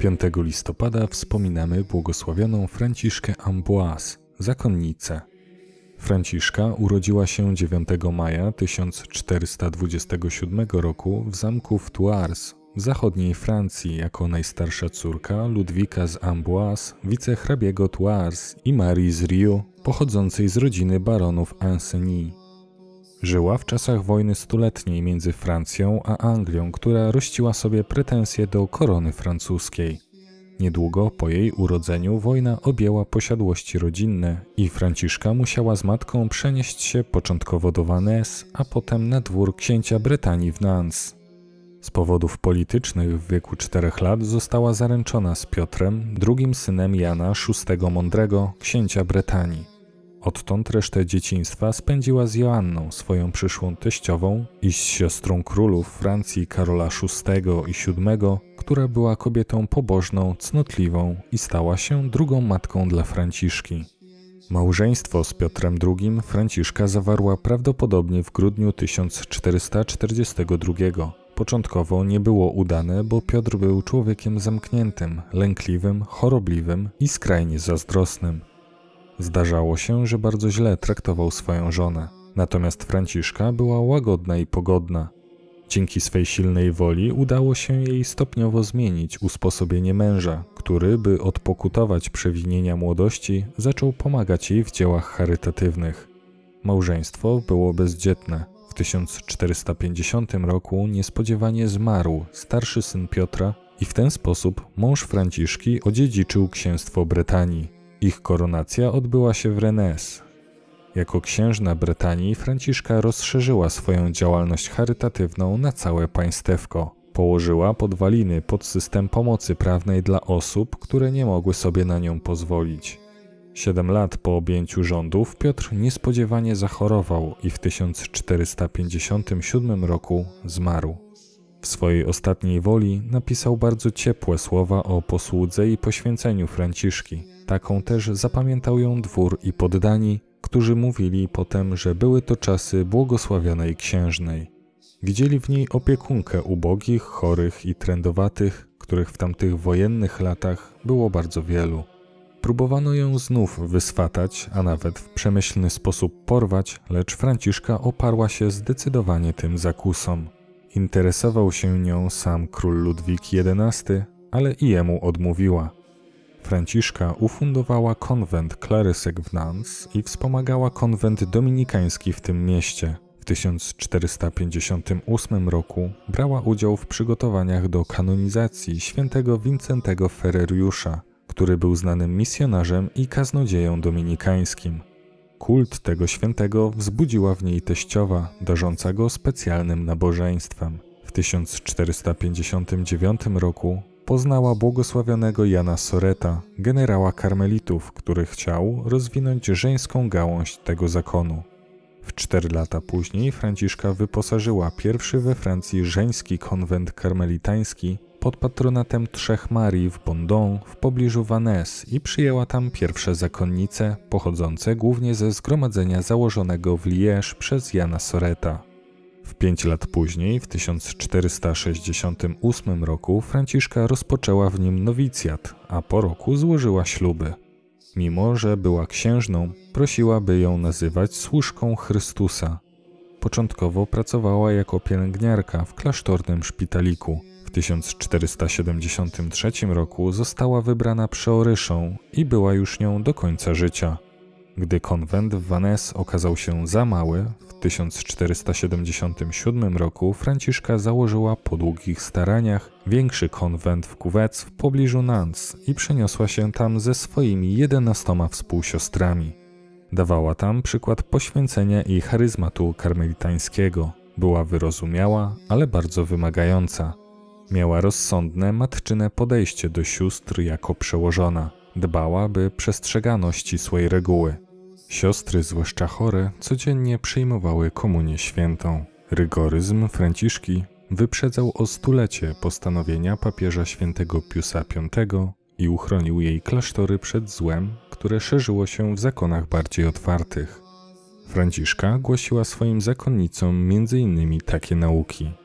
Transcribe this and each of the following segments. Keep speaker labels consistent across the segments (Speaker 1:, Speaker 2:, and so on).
Speaker 1: 5 listopada wspominamy błogosławioną Franciszkę Amboise, zakonnicę. Franciszka urodziła się 9 maja 1427 roku w zamku w Tuars w zachodniej Francji jako najstarsza córka Ludwika z Amboise, wicehrabiego Tuars i Marii z Rieux, pochodzącej z rodziny baronów Ancenis. Żyła w czasach wojny stuletniej między Francją a Anglią, która rościła sobie pretensje do korony francuskiej. Niedługo po jej urodzeniu wojna objęła posiadłości rodzinne i Franciszka musiała z matką przenieść się początkowo do Vannes, a potem na dwór księcia Brytanii w Nantes. Z powodów politycznych w wieku czterech lat została zaręczona z Piotrem, drugim synem Jana VI Mądrego, księcia Brytanii. Odtąd resztę dzieciństwa spędziła z Joanną, swoją przyszłą teściową, i z siostrą królów Francji Karola VI i VII, która była kobietą pobożną, cnotliwą i stała się drugą matką dla Franciszki. Małżeństwo z Piotrem II Franciszka zawarła prawdopodobnie w grudniu 1442. Początkowo nie było udane, bo Piotr był człowiekiem zamkniętym, lękliwym, chorobliwym i skrajnie zazdrosnym. Zdarzało się, że bardzo źle traktował swoją żonę, natomiast Franciszka była łagodna i pogodna. Dzięki swej silnej woli udało się jej stopniowo zmienić usposobienie męża, który, by odpokutować przewinienia młodości, zaczął pomagać jej w dziełach charytatywnych. Małżeństwo było bezdzietne. W 1450 roku niespodziewanie zmarł starszy syn Piotra i w ten sposób mąż Franciszki odziedziczył księstwo Brytanii. Ich koronacja odbyła się w Rennes. Jako księżna Brytanii Franciszka rozszerzyła swoją działalność charytatywną na całe państewko. Położyła podwaliny pod system pomocy prawnej dla osób, które nie mogły sobie na nią pozwolić. Siedem lat po objęciu rządów Piotr niespodziewanie zachorował i w 1457 roku zmarł. W swojej ostatniej woli napisał bardzo ciepłe słowa o posłudze i poświęceniu Franciszki. Taką też zapamiętał ją dwór i poddani, którzy mówili potem, że były to czasy błogosławionej księżnej. Widzieli w niej opiekunkę ubogich, chorych i trędowatych, których w tamtych wojennych latach było bardzo wielu. Próbowano ją znów wyswatać, a nawet w przemyślny sposób porwać, lecz Franciszka oparła się zdecydowanie tym zakusom. Interesował się nią sam król Ludwik XI, ale i jemu odmówiła. Franciszka ufundowała konwent klarysek w Nantes i wspomagała konwent dominikański w tym mieście. W 1458 roku brała udział w przygotowaniach do kanonizacji świętego Wincentego Ferreriusza, który był znanym misjonarzem i kaznodzieją dominikańskim kult tego świętego wzbudziła w niej teściowa, darząca go specjalnym nabożeństwem. W 1459 roku poznała błogosławionego Jana Soreta, generała karmelitów, który chciał rozwinąć żeńską gałąź tego zakonu. W cztery lata później Franciszka wyposażyła pierwszy we Francji żeński konwent karmelitański pod patronatem trzech Marii w Bondon w pobliżu Vannes i przyjęła tam pierwsze zakonnice, pochodzące głównie ze zgromadzenia założonego w Liège przez Jana Soreta. W pięć lat później, w 1468 roku, Franciszka rozpoczęła w nim nowicjat, a po roku złożyła śluby. Mimo, że była księżną, prosiła, by ją nazywać służką Chrystusa. Początkowo pracowała jako pielęgniarka w klasztornym szpitaliku – 1473 roku została wybrana przeoryszą i była już nią do końca życia. Gdy konwent w Vannes okazał się za mały, w 1477 roku Franciszka założyła po długich staraniach większy konwent w Kuwec w pobliżu Nantes i przeniosła się tam ze swoimi 11 współsiostrami. Dawała tam przykład poświęcenia i charyzmatu karmelitańskiego. Była wyrozumiała, ale bardzo wymagająca. Miała rozsądne, matczyne podejście do sióstr jako przełożona. Dbała, by przestrzegano ścisłej reguły. Siostry, zwłaszcza chore, codziennie przyjmowały komunię świętą. Rygoryzm Franciszki wyprzedzał o stulecie postanowienia papieża świętego Piusa V i uchronił jej klasztory przed złem, które szerzyło się w zakonach bardziej otwartych. Franciszka głosiła swoim zakonnicom m.in. takie nauki –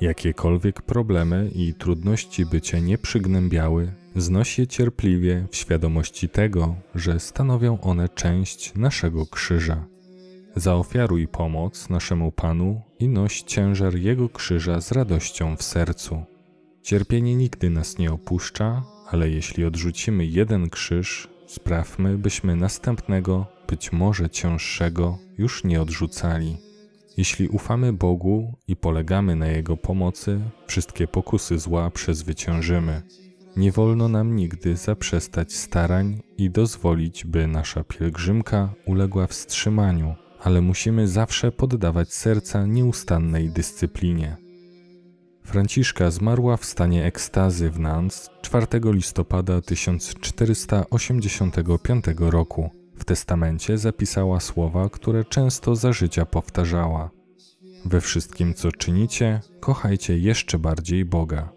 Speaker 1: Jakiekolwiek problemy i trudności by cię nie przygnębiały, znosi je cierpliwie w świadomości tego, że stanowią one część naszego krzyża. Zaofiaruj pomoc naszemu Panu i noś ciężar Jego krzyża z radością w sercu. Cierpienie nigdy nas nie opuszcza, ale jeśli odrzucimy jeden krzyż, sprawmy, byśmy następnego, być może cięższego, już nie odrzucali. Jeśli ufamy Bogu i polegamy na Jego pomocy, wszystkie pokusy zła przezwyciężymy. Nie wolno nam nigdy zaprzestać starań i dozwolić, by nasza pielgrzymka uległa wstrzymaniu, ale musimy zawsze poddawać serca nieustannej dyscyplinie. Franciszka zmarła w stanie ekstazy w Nantes 4 listopada 1485 roku w testamencie zapisała słowa, które często za życia powtarzała. We wszystkim, co czynicie, kochajcie jeszcze bardziej Boga.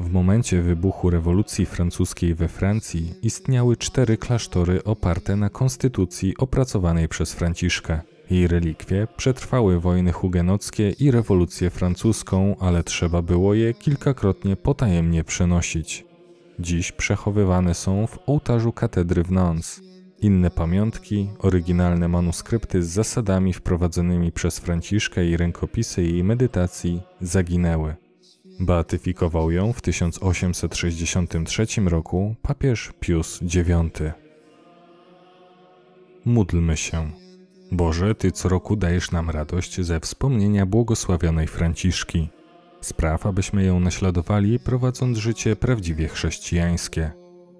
Speaker 1: W momencie wybuchu rewolucji francuskiej we Francji istniały cztery klasztory oparte na konstytucji opracowanej przez Franciszka. Jej relikwie przetrwały wojny hugenockie i rewolucję francuską, ale trzeba było je kilkakrotnie potajemnie przenosić. Dziś przechowywane są w ołtarzu katedry w Nantes inne pamiątki, oryginalne manuskrypty z zasadami wprowadzonymi przez Franciszkę i rękopisy jej medytacji zaginęły. Beatyfikował ją w 1863 roku papież Pius IX. Módlmy się. Boże, Ty co roku dajesz nam radość ze wspomnienia błogosławionej Franciszki. Spraw, abyśmy ją naśladowali, prowadząc życie prawdziwie chrześcijańskie –